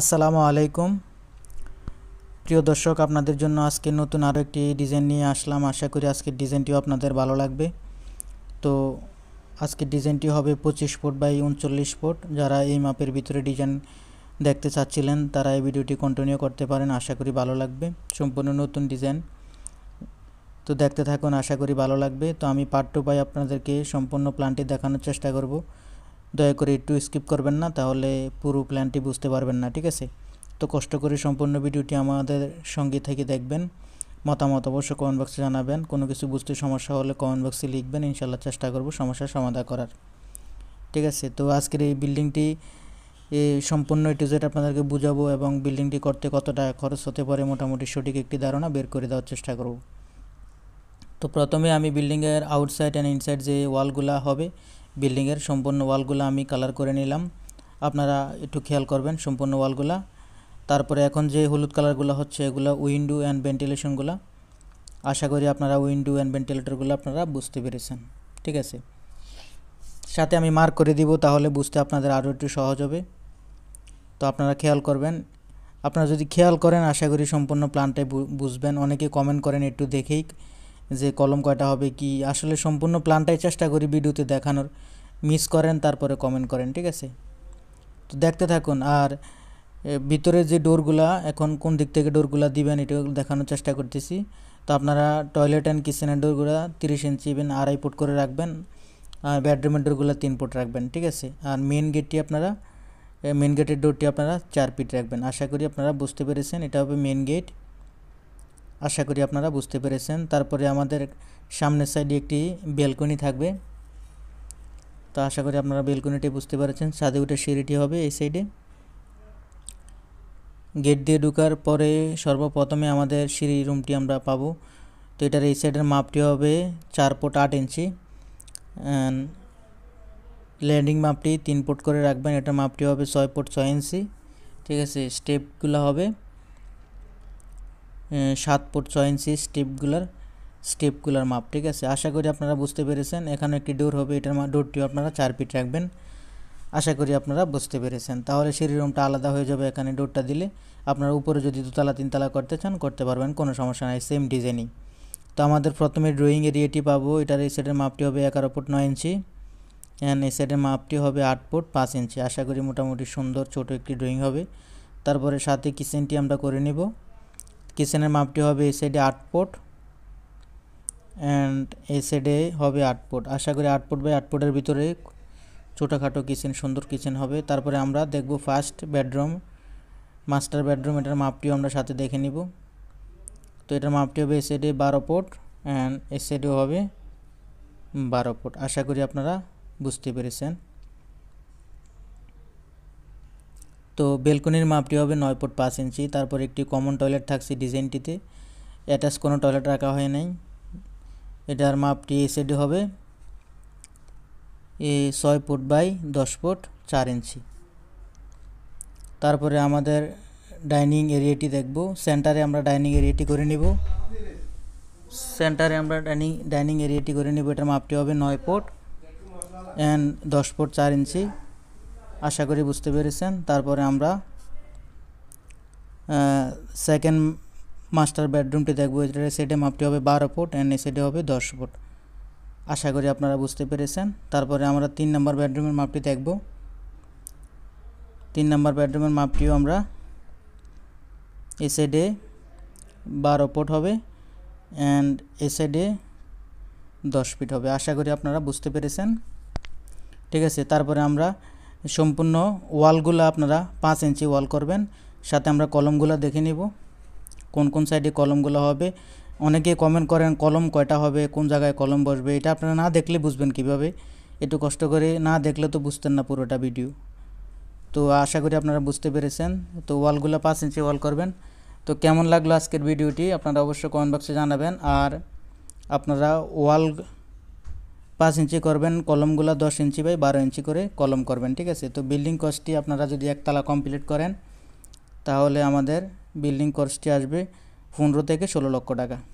আসসালামু আলাইকুম প্রিয় দর্শক আপনাদের জন্য আজকে নতুন আরও একটি ডিজাইন নিয়ে আসলাম আশা করি আজকের ডিজাইনটিও আপনাদের ভালো লাগবে তো আজকের ডিজাইনটি হবে পঁচিশ ফুট বাই উনচল্লিশ ফুট যারা এই মাপের ভিতরে ডিজাইন দেখতে চাচ্ছিলেন তারা এই ভিডিওটি কন্টিনিউ করতে পারেন আশা করি ভালো লাগবে সম্পূর্ণ নতুন ডিজাইন তো দেখতে থাকুন আশা করি ভালো লাগবে তো আমি পার্ট টু বাই আপনাদেরকে সম্পূর্ণ প্ল্যানটি দেখানোর চেষ্টা করব দয়া করে একটু স্কিপ করবেন না তাহলে পুরো প্ল্যানটি বুঝতে পারবেন না ঠিক আছে তো কষ্ট করে সম্পূর্ণ ভিডিওটি আমাদের সঙ্গে থেকে দেখবেন মতামত অবশ্যই কমেন্ট বক্সে জানাবেন কোনো কিছু বুঝতে সমস্যা হলে কমেন্ট বক্সে লিখবেন ইনশাল্লাহ চেষ্টা করব সমস্যার সমাধান করার ঠিক আছে তো আজকের এই বিল্ডিংটি সম্পূর্ণ এটি যেটা আপনাদেরকে বুঝাবো এবং বিল্ডিংটি করতে কত টাকা খরচ হতে পারে মোটামুটি সঠিক একটি ধারণা বের করে দেওয়ার চেষ্টা করব তো প্রথমে আমি বিল্ডিংয়ের আউটসাইড অ্যান্ড ইনসাইড যে ওয়ালগুলা হবে বিল্ডিংয়ের সম্পূর্ণ ওয়ালগুলো আমি কালার করে নিলাম আপনারা একটু খেয়াল করবেন সম্পূর্ণ ওয়ালগুলা তারপরে এখন যে হলুদ কালারগুলো হচ্ছে এগুলো উইন্ডো অ্যান্ড ভেন্টিলেশনগুলো আশা করি আপনারা উইন্ডো অ্যান্ড ভেন্টিলেটরগুলো আপনারা বুঝতে পেরেছেন ঠিক আছে সাথে আমি মার্ক করে দিব তাহলে বুঝতে আপনাদের আরও একটু সহজ হবে তো আপনারা খেয়াল করবেন আপনারা যদি খেয়াল করেন আশা করি সম্পূর্ণ প্ল্যানটাই বুঝবেন অনেকে কমেন্ট করেন একটু দেখেই যে কলম কয়টা হবে কি আসলে সম্পূর্ণ প্ল্যানটাই চেষ্টা করি ভিডিওতে দেখানোর মিস করেন তারপরে কমেন্ট করেন ঠিক আছে তো দেখতে থাকুন আর ভিতরে যে ডোরগুলা এখন কোন দিক থেকে ডোরগুলা দিবেন এটা দেখানোর চেষ্টা করতেছি তো আপনারা টয়লেট অ্যান্ড কিচেনের ডোরগুলা তিরিশ ইঞ্চি ইভেন আড়াই ফুট করে রাখবেন আর বেডরুমের ডোরগুলা তিন ফুট রাখবেন ঠিক আছে আর মেন গেটটি আপনারা মেন গেটের ডোরটি আপনারা চার ফিট রাখবেন আশা করি আপনারা বুঝতে পেরেছেন এটা হবে মেন গেট আশা করি আপনারা বুঝতে পেরেছেন তারপরে আমাদের সামনের সাইডে একটি ব্যালকনি থাকবে তো আশা করি আপনারা ব্যালকনিটি বুঝতে পেরেছেন ছাদে উঠে সিঁড়িটি হবে এই সাইডে গেট দিয়ে ঢুকার পরে সর্বপ্রথমে আমাদের সিঁড়ি রুমটি আমরা পাবো তো এটার এই সাইডের মাপটি হবে চার ফুট আট ইঞ্চি ল্যান্ডিং মাপটি তিন ফুট করে রাখবেন এটার মাপটি হবে ছয় ফুট ছয় ইঞ্চি ঠিক আছে স্টেপগুলো হবে সাত ফুট ছ ইঞ্চি স্টেপগুলার স্টেপগুলার মাপ ঠিক আছে আশা করি আপনারা বুঝতে পেরেছেন এখানে একটি ডোর হবে এটার ডোরটিও আপনারা চার ফিট রাখবেন আশা করি আপনারা বুঝতে পেরেছেন তাহলে সিঁড়ি রুমটা আলাদা হয়ে যাবে এখানে ডোরটা দিলে আপনারা উপরে যদি দুতলা তিনতলা করতে চান করতে পারবেন কোনো সমস্যা নাই সেম ডিজাইনই তো আমাদের প্রথমে ড্রয়িং এরিয়াটি পাবো এটার এই সাইডের মাপটি হবে এগারো ফুট নয় ইঞ্চি অ্যান্ড এই সাইডের মাপটি হবে আট ফুট পাঁচ ইঞ্চি আশা করি মোটামুটি সুন্দর ছোট একটি ড্রয়িং হবে তারপরে সাথে কিচেনটি আমরা করে নেব কিচেনের মাপটি হবে এই সাইডে আট ফুট অ্যান্ড এ সাইডে হবে আট ফুট আশা করি আট ফুট বাই আট ফুটের ভিতরে ছোটোখাটো কিচেন সুন্দর কিচেন হবে তারপরে আমরা দেখব ফার্স্ট বেডরুম মাস্টার বেডরুম এটার মাপটিও আমরা সাথে দেখে নিব তো এটার মাপটি হবে এই সাইডে বারো ফুট অ্যান্ড এ সাইডেও হবে বারো ফুট আশা করি আপনারা বুঝতে পেরেছেন তো বেলকনির মাপটি হবে নয় ফুট পাঁচ ইঞ্চি তারপর একটি কমন টয়লেট থাকছে ডিজাইনটিতে অ্যাটাচ কোনো টয়লেট রাখা হয় নাই এটার মাপটি এসেডি হবে এ ছয় ফুট বাই দশ ফুট চার ইঞ্চি তারপরে আমাদের ডাইনিং এরিয়াটি দেখব সেন্টারে আমরা ডাইনিং এরিয়াটি করে নিব সেন্টারে আমরা ডাইনিং ডাইনিং এরিয়াটি করে নিব এটার মাপটি হবে নয় ফুট অ্যান্ড দশ ফুট চার ইঞ্চি আশা করি বুঝতে পেরেছেন তারপরে আমরা সেকেন্ড মাস্টার বেডরুমটি দেখবো এটার সেটে মাপটি হবে বারো ফুট অ্যান্ড সেটে হবে দশ ফুট আশা করি আপনারা বুঝতে পেরেছেন তারপরে আমরা তিন নম্বর বেডরুমের মাপটি দেখব তিন নম্বর বেডরুমের মাপটিও আমরা এ সাইডে বারো ফুট হবে অ্যান্ড এ সাইডে দশ ফিট হবে আশা করি আপনারা বুঝতে পেরেছেন ঠিক আছে তারপরে আমরা সম্পূর্ণ ওয়ালগুলো আপনারা পাঁচ ইঞ্চি ওয়াল করবেন সাথে আমরা কলমগুলো দেখে নিব কোন কোন সাইডে কলমগুলো হবে অনেকে কমেন্ট করেন কলম কয়টা হবে কোন জায়গায় কলম বসবে এটা আপনারা না দেখলে বুঝবেন কিভাবে একটু কষ্ট করে না দেখলে তো বুঝতেন না পুরোটা ভিডিও তো আশা করি আপনারা বুঝতে পেরেছেন তো ওয়ালগুলো পাঁচ ইঞ্চি ওয়াল করবেন তো কেমন লাগলো আজকের ভিডিওটি আপনারা অবশ্যই কমেন্ট বক্সে জানাবেন আর আপনারা ওয়াল পাঁচ ইঞ্চি করবেন কলমগুলো দশ ইঞ্চি বাই বারো ইঞ্চি করে কলম করবেন ঠিক আছে তো বিল্ডিং কস্টটি আপনারা যদি একতলা কমপ্লিট করেন তাহলে আমাদের বিল্ডিং কস্টটি আসবে পনেরো থেকে ষোলো লক্ষ টাকা